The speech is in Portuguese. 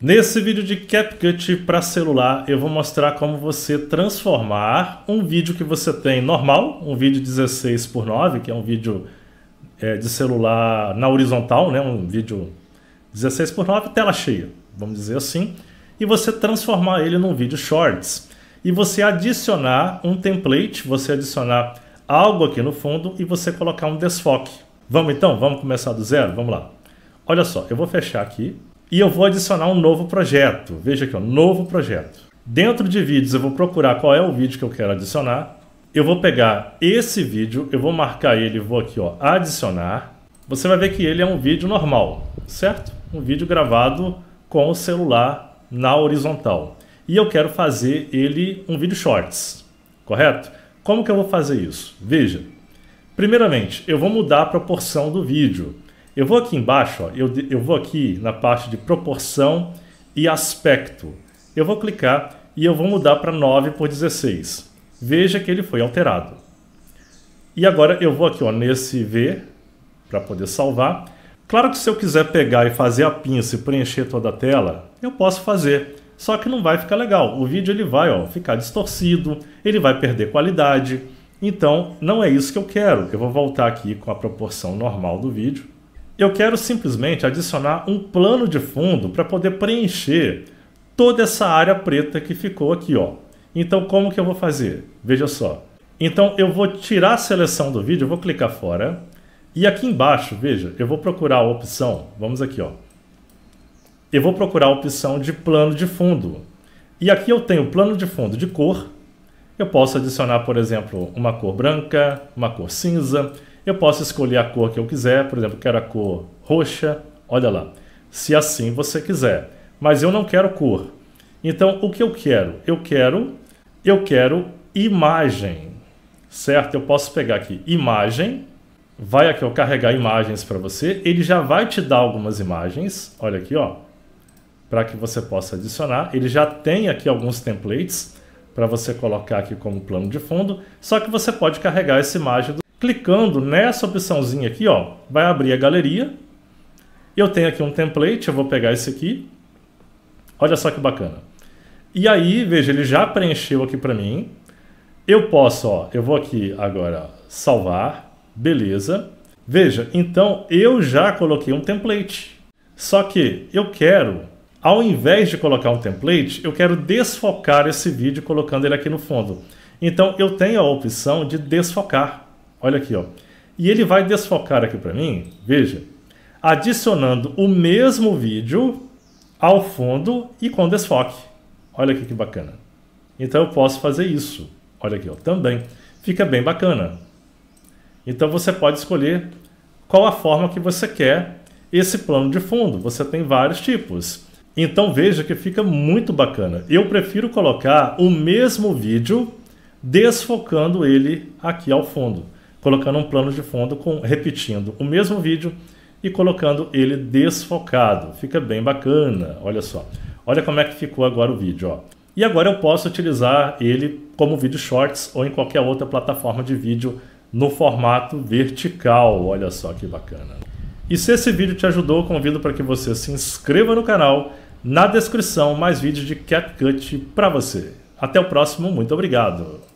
Nesse vídeo de CapCut para celular, eu vou mostrar como você transformar um vídeo que você tem normal, um vídeo 16 por 9, que é um vídeo é, de celular na horizontal, né? um vídeo 16 por 9, tela cheia, vamos dizer assim, e você transformar ele num vídeo Shorts. E você adicionar um template, você adicionar algo aqui no fundo e você colocar um desfoque. Vamos então? Vamos começar do zero? Vamos lá. Olha só, eu vou fechar aqui e eu vou adicionar um novo projeto. Veja aqui, ó, novo projeto. Dentro de vídeos eu vou procurar qual é o vídeo que eu quero adicionar. Eu vou pegar esse vídeo, eu vou marcar ele, vou aqui, ó, adicionar. Você vai ver que ele é um vídeo normal, certo? Um vídeo gravado com o celular na horizontal. E eu quero fazer ele um vídeo shorts, correto? Como que eu vou fazer isso? Veja, primeiramente, eu vou mudar a proporção do vídeo. Eu vou aqui embaixo, ó, eu, eu vou aqui na parte de proporção e aspecto. Eu vou clicar e eu vou mudar para 9 por 16. Veja que ele foi alterado. E agora eu vou aqui ó, nesse V para poder salvar. Claro que se eu quiser pegar e fazer a pinça e preencher toda a tela, eu posso fazer. Só que não vai ficar legal. O vídeo ele vai ó, ficar distorcido, ele vai perder qualidade. Então, não é isso que eu quero. Eu vou voltar aqui com a proporção normal do vídeo. Eu quero simplesmente adicionar um plano de fundo para poder preencher toda essa área preta que ficou aqui. Ó. Então como que eu vou fazer? Veja só. Então eu vou tirar a seleção do vídeo, vou clicar fora. E aqui embaixo, veja, eu vou procurar a opção, vamos aqui, ó. Eu vou procurar a opção de plano de fundo. E aqui eu tenho plano de fundo de cor. Eu posso adicionar, por exemplo, uma cor branca, uma cor cinza. Eu posso escolher a cor que eu quiser, por exemplo, quero a cor roxa, olha lá, se assim você quiser. Mas eu não quero cor. Então, o que eu quero? Eu quero, eu quero imagem, certo? Eu posso pegar aqui imagem, vai aqui, eu carregar imagens para você. Ele já vai te dar algumas imagens, olha aqui, ó, para que você possa adicionar. Ele já tem aqui alguns templates para você colocar aqui como plano de fundo, só que você pode carregar essa imagem do Clicando nessa opçãozinha aqui, ó, vai abrir a galeria. Eu tenho aqui um template, eu vou pegar esse aqui. Olha só que bacana. E aí, veja, ele já preencheu aqui para mim. Eu posso, ó, eu vou aqui agora salvar, beleza. Veja, então eu já coloquei um template. Só que eu quero, ao invés de colocar um template, eu quero desfocar esse vídeo colocando ele aqui no fundo. Então eu tenho a opção de desfocar. Olha aqui, ó. E ele vai desfocar aqui para mim, veja, adicionando o mesmo vídeo ao fundo e com desfoque. Olha aqui que bacana. Então eu posso fazer isso. Olha aqui, ó, também. Fica bem bacana. Então você pode escolher qual a forma que você quer esse plano de fundo. Você tem vários tipos. Então veja que fica muito bacana. Eu prefiro colocar o mesmo vídeo desfocando ele aqui ao fundo colocando um plano de fundo com repetindo o mesmo vídeo e colocando ele desfocado. Fica bem bacana, olha só. Olha como é que ficou agora o vídeo, ó. E agora eu posso utilizar ele como vídeo shorts ou em qualquer outra plataforma de vídeo no formato vertical. Olha só que bacana. E se esse vídeo te ajudou, convido para que você se inscreva no canal. Na descrição, mais vídeos de CapCut para você. Até o próximo, muito obrigado!